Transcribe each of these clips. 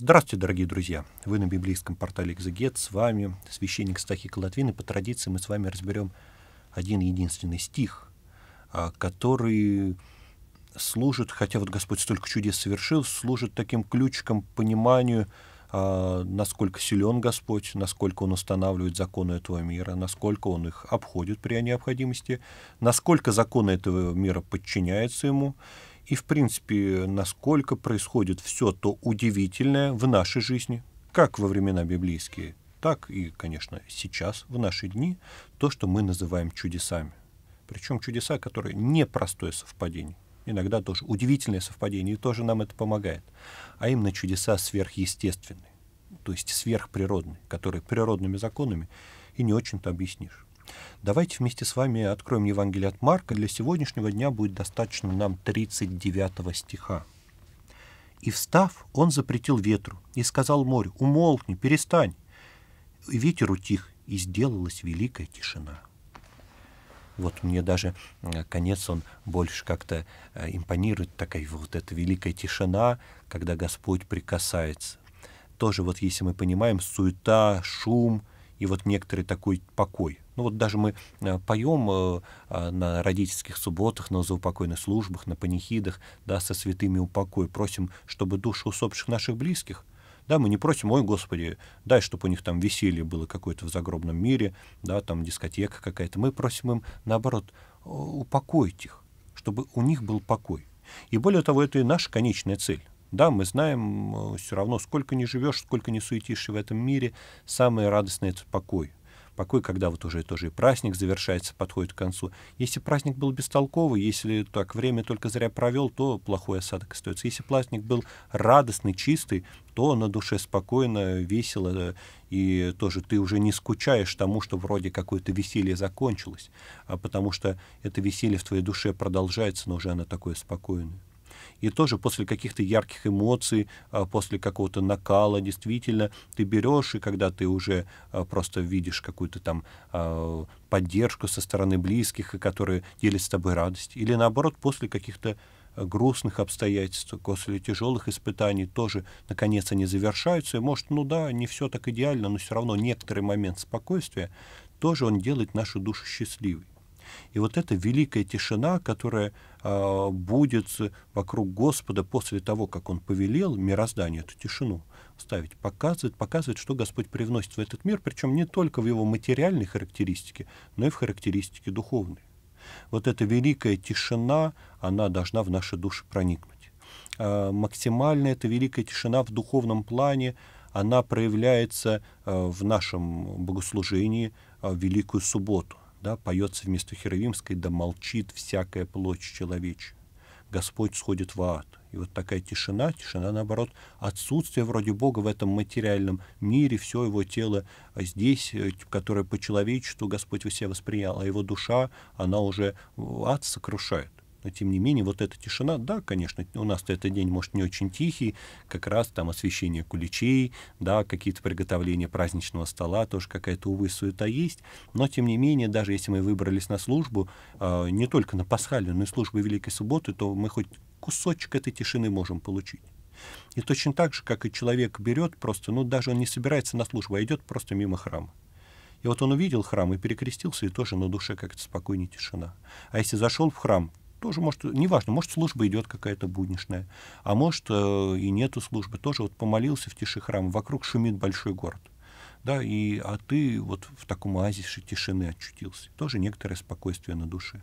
Здравствуйте, дорогие друзья! Вы на библейском портале «Экзегет». С вами священник Стахик Латвин. И по традиции мы с вами разберем один единственный стих, а, который служит, хотя вот Господь столько чудес совершил, служит таким ключиком пониманию, а, насколько силен Господь, насколько Он устанавливает законы этого мира, насколько Он их обходит при необходимости, насколько законы этого мира подчиняются Ему, и, в принципе, насколько происходит все то удивительное в нашей жизни, как во времена библейские, так и, конечно, сейчас, в наши дни, то, что мы называем чудесами. Причем чудеса, которые не простое совпадение. Иногда тоже удивительное совпадение, и тоже нам это помогает. А именно чудеса сверхъестественные, то есть сверхприродные, которые природными законами и не очень-то объяснишь. Давайте вместе с вами откроем Евангелие от Марка. Для сегодняшнего дня будет достаточно нам 39 стиха. «И встав, он запретил ветру и сказал морю, умолкни, перестань. И ветер утих, и сделалась великая тишина». Вот мне даже э, конец он больше как-то э, импонирует, такая вот эта великая тишина, когда Господь прикасается. Тоже вот если мы понимаем, суета, шум — и вот некоторый такой покой. Ну вот даже мы э, поем э, э, на родительских субботах, на заупокойных службах, на панихидах, да, со святыми упокой, просим, чтобы души усопших наших близких, да, мы не просим, ой, Господи, дай, чтобы у них там веселье было какое-то в загробном мире, да, там дискотека какая-то. Мы просим им, наоборот, упокоить их, чтобы у них был покой. И более того, это и наша конечная цель. Да, мы знаем э, все равно, сколько не живешь, сколько не суетишься в этом мире, самое радостное — это покой. Покой, когда вот уже тоже и праздник завершается, подходит к концу. Если праздник был бестолковый, если так время только зря провел, то плохой осадок остается. Если праздник был радостный, чистый, то на душе спокойно, весело, э, и тоже ты уже не скучаешь тому, что вроде какое-то веселье закончилось, а потому что это веселье в твоей душе продолжается, но уже оно такое спокойное. И тоже после каких-то ярких эмоций, а, после какого-то накала, действительно, ты берешь, и когда ты уже а, просто видишь какую-то там а, поддержку со стороны близких, которые делят с тобой радость, или наоборот, после каких-то грустных обстоятельств, после тяжелых испытаний тоже, наконец, они завершаются. И, может, ну да, не все так идеально, но все равно некоторый момент спокойствия тоже он делает нашу душу счастливой. И вот эта великая тишина, которая а, будет вокруг Господа после того, как Он повелел мирозданию эту тишину ставить, показывает, показывает, что Господь привносит в этот мир, причем не только в его материальной характеристике, но и в характеристике духовной. Вот эта великая тишина, она должна в наши души проникнуть. Э, а, максимально эта великая тишина в духовном плане, она проявляется а, в нашем богослужении в Великую Субботу да, поется вместо Херовимской, да молчит всякая плоть человечья. Господь сходит в ад. И вот такая тишина, тишина, наоборот, отсутствие вроде Бога в этом материальном мире, все его тело а здесь, э, которое по человечеству Господь у себя восприял, а его душа, она уже э, ад сокрушает. Но, тем не менее, вот эта тишина, да, конечно, у нас то этот день, может, не очень тихий, как раз там освещение куличей, да, какие-то приготовления праздничного стола, тоже какая-то, увы, суета есть. Но, тем не менее, даже если мы выбрались на службу, э, не только на пасхальную, но и службу Великой Субботы, то мы хоть кусочек этой тишины можем получить. И точно так же, как и человек берет просто, ну, даже он не собирается на службу, а идет просто мимо храма. И вот он увидел храм и перекрестился, и тоже на душе как-то спокойнее тишина. А если зашел в храм, тоже может, неважно, может, служба идет какая-то будничная, а может, э, и нету службы, тоже вот помолился в тиши храма, вокруг шумит большой город, да, и, а ты вот в таком оазисе тишины очутился, тоже некоторое спокойствие на душе.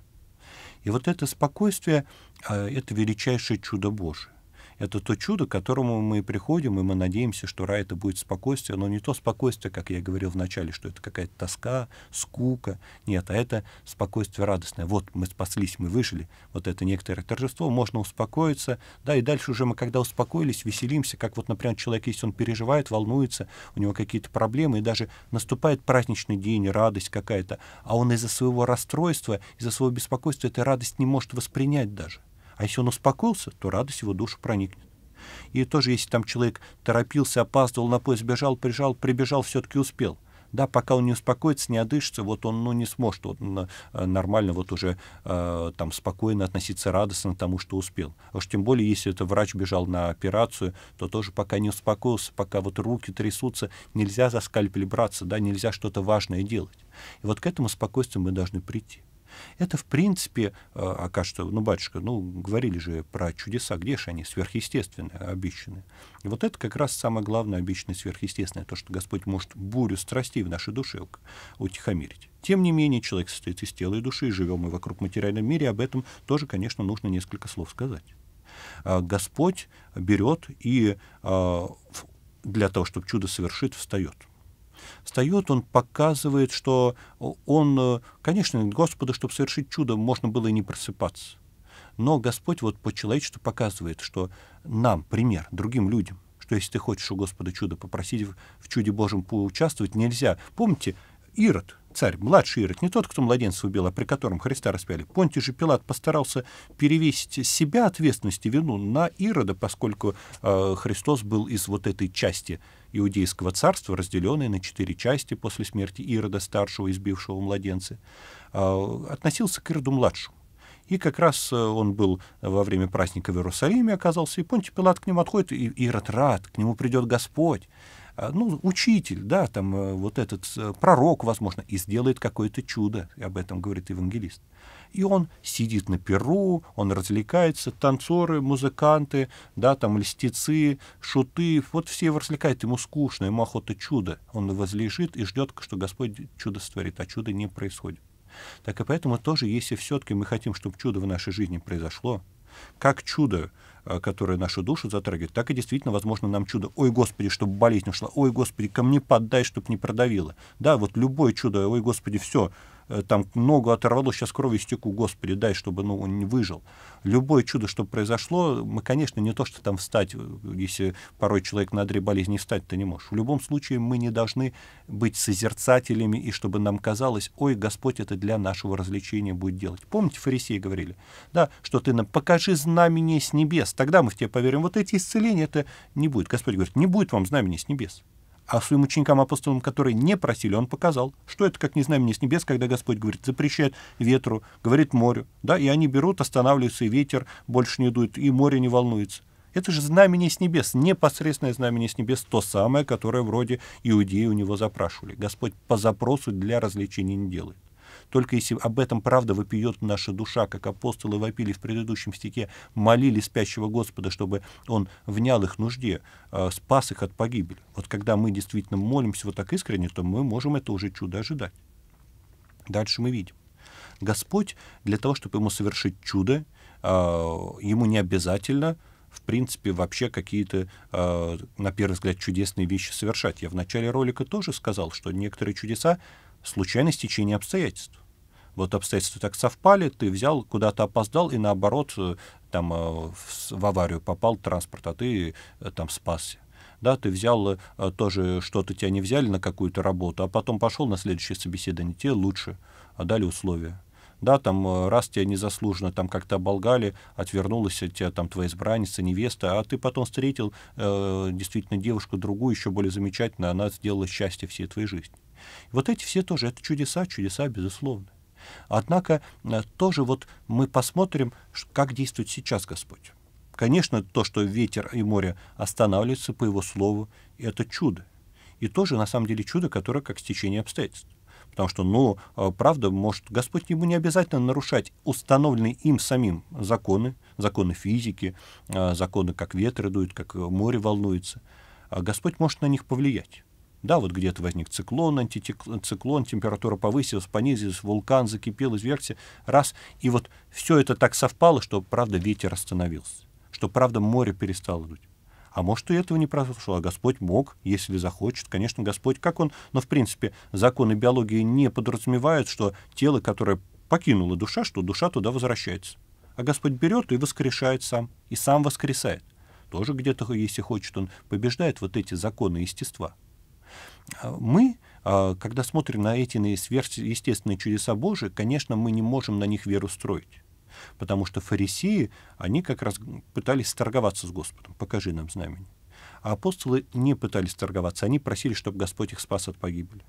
И вот это спокойствие э, — это величайшее чудо Божие это то чудо, к которому мы приходим, и мы надеемся, что рай это будет спокойствие, но не то спокойствие, как я говорил в начале, что это какая-то тоска, скука. Нет, а это спокойствие радостное. Вот мы спаслись, мы выжили. Вот это некоторое торжество, можно успокоиться. Да, и дальше уже мы, когда успокоились, веселимся, как вот, например, человек, если он переживает, волнуется, у него какие-то проблемы, и даже наступает праздничный день, радость какая-то, а он из-за своего расстройства, из-за своего беспокойства этой радость не может воспринять даже. А если он успокоился, то радость его душу проникнет. И тоже, если там человек торопился, опаздывал, на поезд бежал, прижал, прибежал, все-таки успел. Да, пока он не успокоится, не одышится, вот он ну, не сможет вот, э, нормально, вот уже э, там спокойно относиться радостно к тому, что успел. А уж тем более, если это врач бежал на операцию, то тоже пока не успокоился, пока вот руки трясутся, нельзя за скальпель браться, да, нельзя что-то важное делать. И вот к этому спокойствию мы должны прийти. Это, в принципе, э, а ну, батюшка, ну, говорили же про чудеса, где же они сверхъестественные, обещанные. И вот это как раз самое главное обещанное сверхъестественное, то, что Господь может бурю страстей в нашей душе утихомирить. Тем не менее, человек состоит из тела и души, и живем мы вокруг материальном мире, об этом тоже, конечно, нужно несколько слов сказать. А Господь берет и а, для того, чтобы чудо совершить, встает встает, он показывает, что он, э, конечно, Господу, чтобы совершить чудо, можно было и не просыпаться. Но Господь вот по человечеству показывает, что нам пример, другим людям, что если ты хочешь у Господа чудо попросить, в чуде Божьем поучаствовать нельзя. Помните, Ирод, царь, младший Ирод, не тот, кто младенца убил, а при котором Христа распяли. Понтий же Пилат постарался перевесить себя ответственность и вину на Ирода, поскольку э, Христос был из вот этой части иудейского царства, разделенной на четыре части после смерти Ирода, старшего, избившего младенца, э, относился к Ироду младшему. И как раз э, он был во время праздника в Иерусалиме, оказался, и Понтий Пилат к нему отходит, и Ирод рад, к нему придет Господь. Э, ну, учитель, да, там э, вот этот э, пророк, возможно, и сделает какое-то чудо, И об этом говорит евангелист. И он сидит на перу, он развлекается, танцоры, музыканты, да, там льстецы, шуты, вот все его развлекают, ему скучно, ему охота чудо. Он возлежит и ждет, что Господь чудо створит, а чудо не происходит. Так и поэтому тоже, если все-таки мы хотим, чтобы чудо в нашей жизни произошло, как чудо, э, которое нашу душу затрагивает, так и действительно возможно нам чудо. Ой, Господи, чтобы болезнь ушла. Ой, Господи, ко мне поддай, чтобы не продавило. Да, вот любое чудо. Ой, Господи, все, Э, там ногу оторвало, сейчас кровью стеку, господи, дай, чтобы ну, он не выжил. Любое чудо, что произошло, мы, конечно, не то, что там встать, э, если порой человек на одре болезни встать ты не можешь. В любом случае мы не должны быть созерцателями, и чтобы нам казалось, ой, Господь это для нашего развлечения будет делать. Помните, фарисеи говорили, да, что ты нам покажи знамение с небес, тогда мы в тебя поверим. Вот эти исцеления это не будет. Господь говорит, не будет вам знамения с небес. А своим ученикам-апостолам, которые не просили, он показал, что это как не знамение с небес, когда Господь говорит, запрещает ветру, говорит морю, да, и они берут, останавливаются, и ветер больше не дует, и море не волнуется. Это же знамение с небес, непосредственное знамение с небес, то самое, которое вроде иудеи у него запрашивали. Господь по запросу для развлечений не делает. Только если об этом правда вопиет наша душа, как апостолы вопили в предыдущем стихе, молили спящего Господа, чтобы он внял их нужде, а, спас их от погибели. Вот когда мы действительно молимся вот так искренне, то мы можем это уже чудо ожидать. Дальше мы видим. Господь для того, чтобы ему совершить чудо, а, ему не обязательно в принципе, вообще какие-то, э, на первый взгляд, чудесные вещи совершать. Я в начале ролика тоже сказал, что некоторые чудеса случайное стечение обстоятельств. Вот обстоятельства так совпали, ты взял, куда-то опоздал, и наоборот, э, там э, в аварию попал транспорт, а ты э, там спасся да, ты взял тоже что-то тебя не взяли на какую-то работу, а потом пошел на следующее собеседование, тебе лучше, а дали условия. Да, там раз тебя незаслуженно там как-то оболгали, отвернулась от тебя там твоя избранница, невеста, а ты потом встретил э, действительно девушку другую, еще более замечательную, она сделала счастье всей твоей жизни. Вот эти все тоже, это чудеса, чудеса, безусловно. Однако э, тоже вот мы посмотрим, как действует сейчас Господь. Конечно, то, что ветер и море останавливаются по его слову, это чудо. И тоже, на самом деле, чудо, которое как стечение обстоятельств. Потому что, ну, э, правда, может, Господь ему не обязательно нарушать установленные им самим законы, законы физики, э, законы, как ветры дуют, как море волнуется. А Господь может на них повлиять. Да, вот где-то возник циклон, антициклон, температура повысилась, понизилась, вулкан закипел, извергся, раз. И вот все это так совпало, что, правда, ветер остановился, что, правда, море перестало дуть. А может, и этого не произошло, а Господь мог, если захочет. Конечно, Господь, как он, но, в принципе, законы биологии не подразумевают, что тело, которое покинуло душа, что душа туда возвращается. А Господь берет и воскрешает сам, и сам воскресает. Тоже где-то, если хочет, он побеждает вот эти законы естества. А мы а, когда смотрим на эти сверхъестественные чудеса Божии, конечно, мы не можем на них веру строить. Потому что фарисеи, они как раз пытались торговаться с Господом. Покажи нам знамение. А апостолы не пытались торговаться, они просили, чтобы Господь их спас от погибели.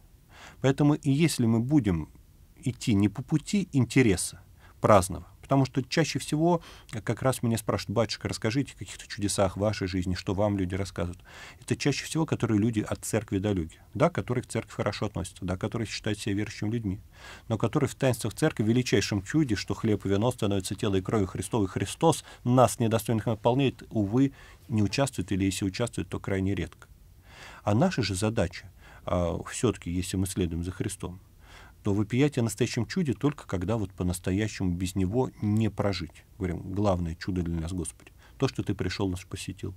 Поэтому и если мы будем идти не по пути интереса праздного, потому что чаще всего э, как раз меня спрашивают, батюшка, расскажите о каких-то чудесах вашей жизни, что вам люди рассказывают. Это чаще всего, которые люди от церкви далеки, да, которые к церкви хорошо относятся, да, которые считают себя верующими людьми, но которые в таинствах церкви в величайшем чуде, что хлеб и вино становятся тело и кровью Христовой, Христос нас, недостойных, наполняет, увы, не участвует или если участвует, то крайне редко. А наша же задача, а, все-таки, если мы следуем за Христом, то вопиять о настоящем чуде только когда вот по-настоящему без него не прожить. Говорим, главное чудо для нас, Господи, то, что Ты пришел, нас посетил.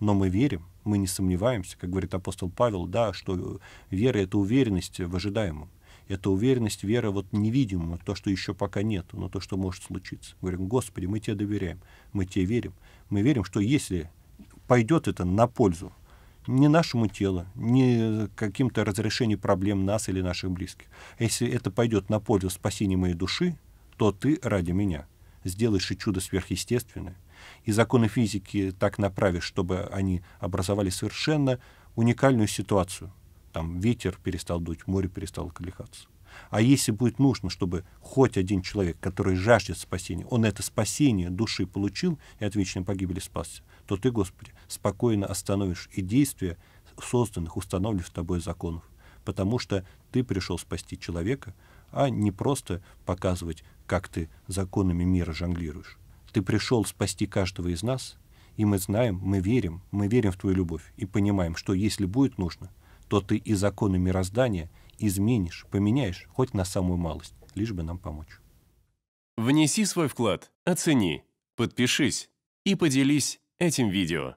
Но мы верим, мы не сомневаемся, как говорит апостол Павел, да, что вера — это уверенность в ожидаемом. Это уверенность, вера вот невидимому, то, что еще пока нет, но то, что может случиться. Говорим, Господи, мы Тебе доверяем, мы Тебе верим. Мы верим, что если пойдет это на пользу не нашему телу, не каким-то разрешению проблем нас или наших близких. Если это пойдет на пользу спасению моей души, то ты ради меня сделаешь и чудо сверхъестественное, и законы физики так направишь, чтобы они образовали совершенно уникальную ситуацию. Там ветер перестал дуть, море перестало колыхаться. А если будет нужно, чтобы хоть один человек, который жаждет спасения, он это спасение души получил и от вечной погибели спасся, то ты, Господи, спокойно остановишь и действия созданных, установленных тобой законов, потому что ты пришел спасти человека, а не просто показывать, как ты законами мира жонглируешь. Ты пришел спасти каждого из нас, и мы знаем, мы верим, мы верим в Твою любовь и понимаем, что если будет нужно, то Ты и законы мироздания — изменишь, поменяешь, хоть на самую малость, лишь бы нам помочь. Внеси свой вклад, оцени, подпишись и поделись этим видео.